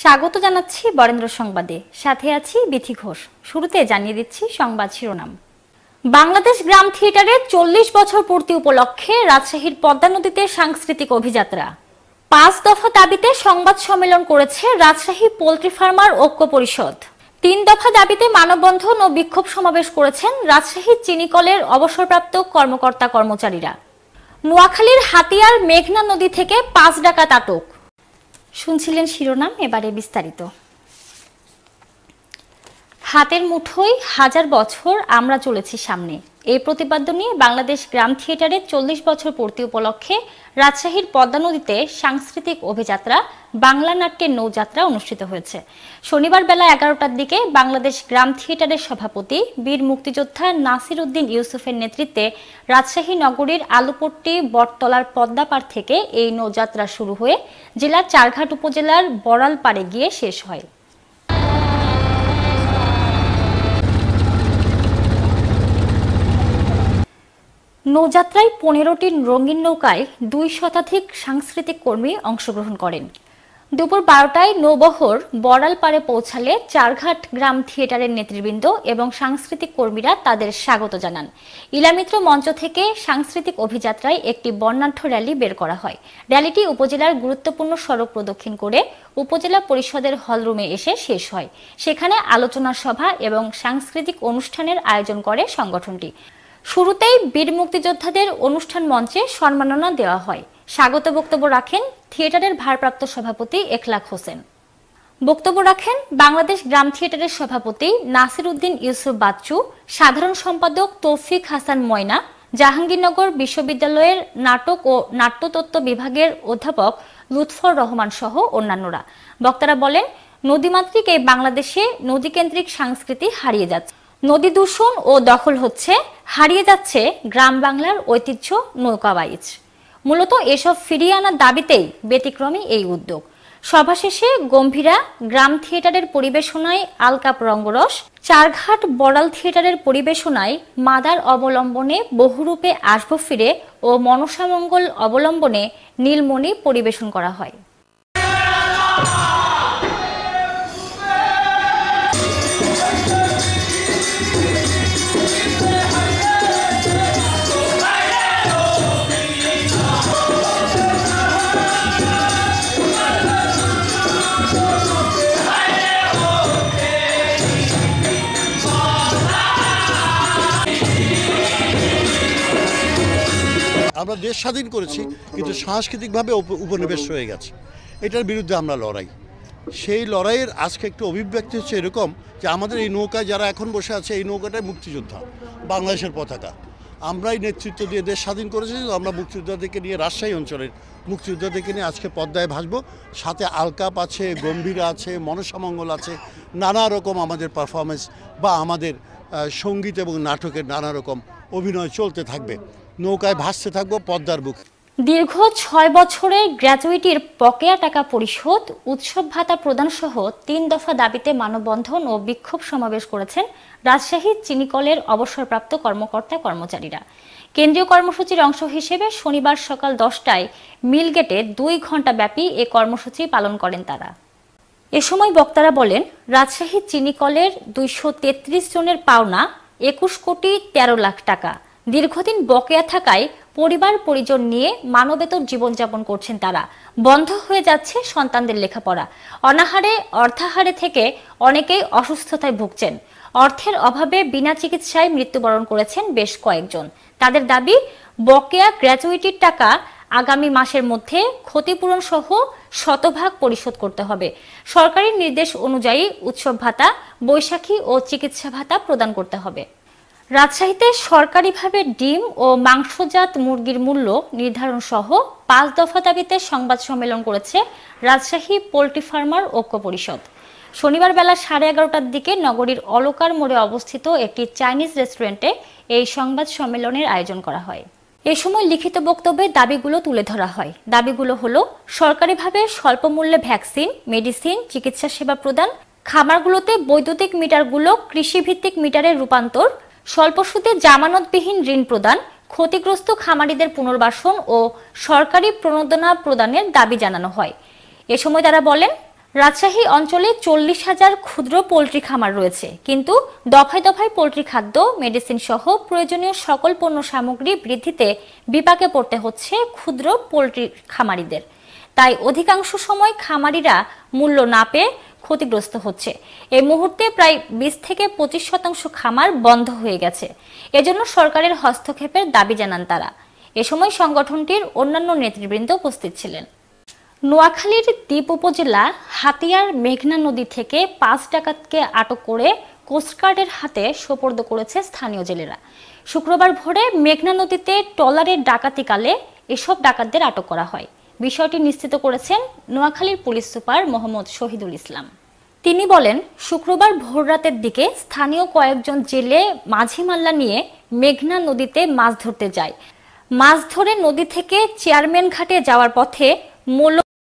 স্বাগত জানাচ্ছি বরেন্দ্র সংবাদে সাথে আছি বিথি ঘোষ শুরুতে জানিয়ে দিচ্ছি সংবাদ শিরোনাম বাংলাদেশ গ্রাম থিয়েটারে চল্লিশ বছর পূর্তি উপলক্ষে রাজশাহীর পদ্মা নদীতে সাংস্কৃতিক অভিযাত্রা পাঁচ দফা দাবিতে সংবাদ সম্মেলন করেছে রাজশাহী পোলট্রি ফার্মার ঐক্য পরিষদ তিন দফা দাবিতে মানববন্ধন ও বিক্ষোভ সমাবেশ করেছেন রাজশাহী চিনিকলের অবসরপ্রাপ্ত কর্মকর্তা কর্মচারীরা নোয়াখালীর হাতিয়ার মেঘনা নদী থেকে পাঁচ ডাকাত আটক শুনছিলেন শিরোনাম এবারে বিস্তারিত হাতের মুঠোয় হাজার বছর আমরা চলেছি সামনে এই প্রতিপাদ্য নিয়ে বাংলাদেশ গ্রাম থিয়েটারে চল্লিশ বছর পূর্তি উপলক্ষে রাজশাহীর পদ্মা নদীতে সাংস্কৃতিক অভিযাত্রা বাংলা নাট্যের নৌযাত্রা অনুষ্ঠিত হয়েছে শনিবার বেলা এগারোটার দিকে বাংলাদেশ গ্রাম থিয়েটারের সভাপতি বীর মুক্তিযোদ্ধা নাসির উদ্দিন ইউসুফের নেতৃত্বে রাজশাহী নগরীর আলুপট্টি বটতলার পদ্মাপাড় থেকে এই নৌযাত্রা শুরু হয়ে জেলার চারঘাট উপজেলার বড়াল পাড়ে গিয়ে শেষ হয় নৌযাত্রায় পনেরোটি রঙিন নৌকায় দুই শতাধিক সাংস্কৃতিক কর্মী অংশগ্রহণ করেন দুপুর বারোটায় নৌবহর বড়াল পাড়ে পৌঁছালে চারঘাট গ্রাম থিয়েটারের নেতৃবৃন্দ এবং সাংস্কৃতিক কর্মীরা তাদের স্বাগত জানান ইলামিত্র মঞ্চ থেকে সাংস্কৃতিক অভিযাত্রায় একটি বর্ণাঢ্য র্যালি বের করা হয় র্যালিটি উপজেলার গুরুত্বপূর্ণ সড়ক প্রদক্ষিণ করে উপজেলা পরিষদের হলরুমে এসে শেষ হয় সেখানে আলোচনা সভা এবং সাংস্কৃতিক অনুষ্ঠানের আয়োজন করে সংগঠনটি শুরুতেই বীর মুক্তিযোদ্ধাদের অনুষ্ঠান মঞ্চে সম্মাননা দেওয়া হয় স্বাগত বক্তব্য রাখেন থিয়েটারের ভারপ্রাপ্ত সভাপতি একলাখ হোসেন বক্তব্য রাখেন বাংলাদেশ গ্রাম থিয়েটারের সভাপতি নাসির উদ্দিন ইউসুফ বাচ্চু সাধারণ সম্পাদক তৌফিক হাসান ময়না জাহাঙ্গীরনগর বিশ্ববিদ্যালয়ের নাটক ও নাট্যতত্ত্ব বিভাগের অধ্যাপক লুৎফর রহমান সহ অন্যান্যরা বক্তারা বলেন নদীমাতৃক এই বাংলাদেশে নদীকেন্দ্রিক সংস্কৃতি হারিয়ে যাচ্ছে নদী দূষণ ও দখল হচ্ছে হারিয়ে যাচ্ছে গ্রাম বাংলার ঐতিহ্য নৌকা বাইচ মূলত এসব ফিরিয়ে আনার দাবিতেই ব্যতিক্রমী এই উদ্যোগ সভা শেষে গম্ভীরা গ্রাম থিয়েটারের পরিবেশনায় আলকাপ রঙ্গরস চারঘাট বড়াল থিয়েটারের পরিবেশনায় মাদার অবলম্বনে বহুরূপে আসব ফিরে ও মনসামঙ্গল অবলম্বনে নীলমণি পরিবেশন করা হয় আমরা দেশ স্বাধীন করেছি কিন্তু সাংস্কৃতিকভাবে উপনিবেশ হয়ে গেছে এটার বিরুদ্ধে আমরা লড়াই সেই লড়াইয়ের আজকে একটু অভিব্যক্তি হচ্ছে এরকম যে আমাদের এই নৌকায় যারা এখন বসে আছে এই নৌকাটাই মুক্তিযোদ্ধা বাংলাদেশের পতাকা আমরাই নেতৃত্ব দিয়ে দেশ স্বাধীন করেছি আমরা মুক্তিযোদ্ধাদেরকে নিয়ে রাজশাহী অঞ্চলের মুক্তিযোদ্ধাদেরকে নিয়ে আজকে পদ্মায় ভাসবো সাথে আলকাপ আছে গম্ভীরা আছে মনসামঙ্গল আছে নানা রকম আমাদের পারফরমেন্স বা আমাদের সঙ্গীত এবং নাটকের নানা রকম অভিনয় চলতে থাকবে নৌকায় ভাসতে থাকবো পদ্মার বুকে দীর্ঘ ছয় বছরে গ্র্যাজুয়েটির বকেয়া টাকা পরিশোধ উৎসব ভাতা প্রদান সহ তিন দফা দাবিতে মানববন্ধন ও বিক্ষোভ সমাবেশ করেছেন রাজশাহী চিনিকলের অবসরপ্রাপ্ত কর্মকর্তা কর্মচারীরা কেন্দ্রীয় কর্মসূচির অংশ হিসেবে শনিবার সকাল দশটায় মিলগেটে দুই ঘণ্টা ব্যাপী এ কর্মসূচি পালন করেন তারা এ সময় বক্তারা বলেন রাজশাহী চিনিকলের দুইশো জনের পাওনা একুশ কোটি তেরো লাখ টাকা দীর্ঘদিন বকেয়া থাকায় পরিবার পরিজন নিয়ে মানবেতর জীবনযাপন করছেন তারা বন্ধ হয়ে যাচ্ছে সন্তানদের লেখাপড়া অনাহারে অর্থাহারে থেকে অনেকেই অসুস্থতায় ভুগছেন অর্থের অভাবে বিনা চিকিৎসায় মৃত্যুবরণ করেছেন বেশ কয়েকজন তাদের দাবি বকেয়া গ্র্যাচুইটির টাকা আগামী মাসের মধ্যে ক্ষতিপূরণ সহ শতভাগ পরিশোধ করতে হবে সরকারি নির্দেশ অনুযায়ী উৎসব ভাতা বৈশাখী ও চিকিৎসা ভাতা প্রদান করতে হবে রাজশাহীতে সরকারিভাবে ডিম ও মাংসজাত মুরগির মূল্য নির্ধারণ সহ পাঁচ দফা দাবিতে সংবাদ সম্মেলন করেছে রাজশাহী পোলট্রি ফার্মার ঐক্য পরিষদ শনিবার বেলা সাড়ে এগারোটার দিকে নগরীর অলকার মোড়ে অবস্থিত একটি চাইনিজ রেস্টুরেন্টে এই সংবাদ সম্মেলনের আয়োজন করা হয় এ সময় লিখিত বক্তব্যে দাবিগুলো তুলে ধরা হয় দাবিগুলো হল সরকারিভাবে স্বল্প মূল্যে ভ্যাকসিন মেডিসিন চিকিৎসা সেবা প্রদান খামারগুলোতে বৈদ্যুতিক মিটারগুলো কৃষিভিত্তিক মিটারে রূপান্তর স্বল্প সুদে জামানতবিহীন ঋণ প্রদান ক্ষতিগ্রস্ত খামারিদের পুনর্বাসন ও সরকারি প্রণোদনা প্রদানের দাবি জানানো হয় এ সময় তারা বলেন রাজশাহী অঞ্চলে চল্লিশ হাজার ক্ষুদ্র পোলট্রি খামার রয়েছে কিন্তু দফায় দফায় পোলট্রি খাদ্য মেডিসিন সহ প্রয়োজনীয় সকল পণ্য সামগ্রী বৃদ্ধিতে বিপাকে পড়তে হচ্ছে ক্ষুদ্র পোলট্রি খামারিদের তাই অধিকাংশ সময় খামারিরা মূল্য না পেয়ে ক্ষতিগ্রস্ত হচ্ছে এই মুহূর্তে প্রায় বিশ থেকে পঁচিশ শতাংশ খামার বন্ধ হয়ে গেছে এজন্য সরকারের হস্তক্ষেপের দাবি জানান তারা এ সময় সংগঠনটির অন্যান্য নেতৃবৃন্দ উপস্থিত ছিলেন নোয়াখালীর দ্বীপ উপজেলা হাতিয়ার মেঘনা নদী থেকে পাঁচ ডাকাতকে আটক করে কোস্টগার্ডের হাতে সোপর্দ করেছে স্থানীয় জেলেরা শুক্রবার ভোরে মেঘনা নদীতে ট্রলারের ডাকাতিকালে এসব ডাকাতদের আটক করা হয় বিষয়টি নিশ্চিত করেছেন নোয়াখালীর পুলিশ সুপার মোহাম্মদ শহীদুল ইসলাম তিনি বলেন শুক্রবার ভোররাতের দিকে স্থানীয় কয়েকজন জেলে মাঝি মাল্লা নিয়ে মেঘনা নদীতে মাছ ধরতে যায় মাছ ধরে নদী থেকে চেয়ারম্যান ঘাটে যাওয়ার পথে মূল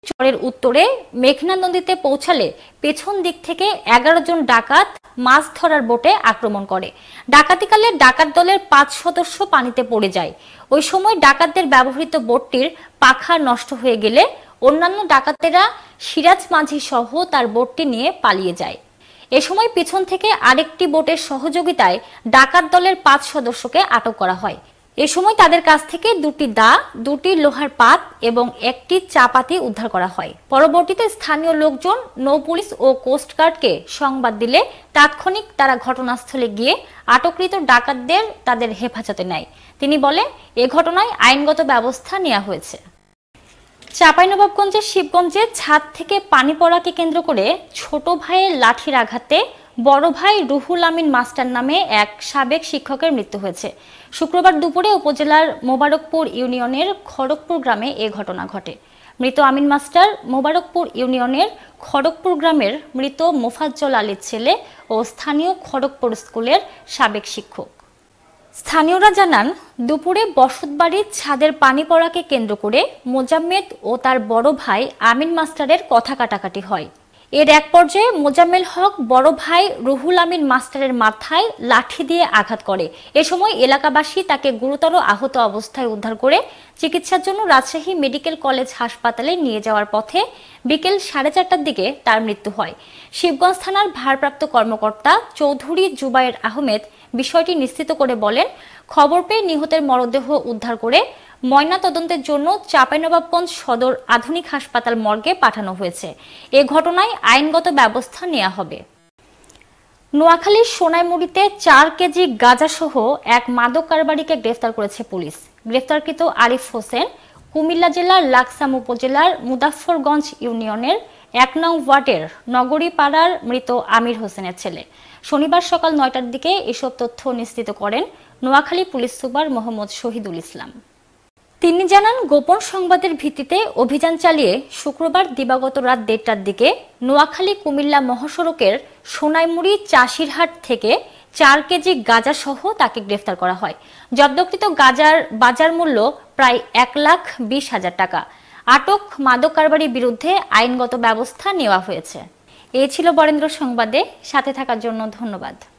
চরের উত্তরে মেঘনা নদীতে পৌঁছালে পেছন দিক থেকে এগারো জন ডাকাত মাছ ধরার বোটে আক্রমণ করে ডাকাতিকালে ডাকাত দলের পাঁচ সদস্য পানিতে পড়ে যায় ওই সময় ডাকাতদের ব্যবহৃত বোটটির পাখা নষ্ট হয়ে গেলে অন্যান্য ডাকাতেরা সিরাজ মাঝি সহ তার বোটটি নিয়ে পালিয়ে যায় এ সময় পিছন থেকে আরেকটি বোটের সহযোগিতায় ডাকাত দলের পাঁচ সদস্যকে আটক করা হয় এ সময় তাদের কাছ থেকে দুটি দা দুটি লোহার পাত এবং একটি চাপাতি উদ্ধার করা হয় পরবর্তীতে স্থানীয় লোকজন নৌ পুলিশ ও কোস্টগার্ডকে সংবাদ দিলে তাৎক্ষণিক তারা ঘটনাস্থলে গিয়ে আটককৃত ডাকাতদের তাদের হেফাজতে নেয় তিনি বলেন এ ঘটনায় আইনগত ব্যবস্থা নেওয়া হয়েছে চাঁপাইনবাবগঞ্জের শিবগঞ্জে ছাদ থেকে পানি পড়াকে কেন্দ্র করে ছোট ভাইয়ের লাঠির আঘাতে বড় ভাই রুহুল আমিন মাস্টার নামে এক সাবেক শিক্ষকের মৃত্যু হয়েছে শুক্রবার দুপুরে উপজেলার মোবারকপুর ইউনিয়নের খড়গপুর গ্রামে এ ঘটনা ঘটে মৃত আমিন মাস্টার মোবারকপুর ইউনিয়নের খড়গপুর গ্রামের মৃত মোফাজ্জল আলীর ছেলে ও স্থানীয় খড়গপুর স্কুলের সাবেক শিক্ষক স্থানীয়রা জানান দুপুরে বসতবাড়ির ছাদের পানি পড়াকে কেন্দ্র করে মোজাম্মেদ ও তার বড় ভাই আমিন মাস্টারের কথা কাটাকাটি হয় এর এক পর্যায়ে মোজাম্মেল হক বড় ভাই রুহুল আমিন মাস্টারের মাথায় লাঠি দিয়ে আঘাত করে এ সময় এলাকাবাসী তাকে গুরুতর আহত অবস্থায় উদ্ধার করে চিকিৎসার জন্য রাজশাহী মেডিকেল কলেজ হাসপাতালে নিয়ে যাওয়ার পথে বিকেল সাড়ে চারটার দিকে তার মৃত্যু হয় শিবগঞ্জ থানার ভারপ্রাপ্ত কর্মকর্তা চৌধুরী জুবায়ের আহমেদ বিষয়টি নিশ্চিত করে বলেন খবর পেয়ে নিহতের মরদেহ উদ্ধার করে ময়না তদন্তের জন্য চাঁপাইনবাবগঞ্জ সদর আধুনিক হাসপাতাল মর্গে পাঠানো হয়েছে এ ঘটনায় আইনগত ব্যবস্থা নেওয়া হবে নোয়াখালীর সোনাইমুড়িতে চার কেজি গাঁজাসহ এক মাদক কারবারিকে গ্রেফতার করেছে পুলিশ গ্রেফতারকৃত আরিফ হোসেন কুমিল্লা জেলার লাকসাম উপজেলার মুদাফরগঞ্জ ইউনিয়নের এক নং ওয়ার্ডের নগরী পাড়ার মৃত আমির হোসেনের ছেলে শনিবার সকাল নয়টার দিকে এসব তথ্য নিশ্চিত করেন নোয়াখালী পুলিশ সুপার মোহাম্মদ শহীদুল ইসলাম তিনি জানান গোপন সংবাদের ভিত্তিতে অভিযান চালিয়ে শুক্রবার দিবাগত রাত দেড়টার দিকে নোয়াখালী কুমিল্লা মহাসড়কের সোনাইমুড়ি চাষিরহাট থেকে চার কেজি গাঁজা সহ তাকে গ্রেফতার করা হয় জব্দকৃত গাজার বাজার মূল্য প্রায় এক লাখ বিশ হাজার টাকা আটক মাদক কারবারির বিরুদ্ধে আইনগত ব্যবস্থা নেওয়া হয়েছে এ ছিল বরেন্দ্র সংবাদে সাথে থাকার জন্য ধন্যবাদ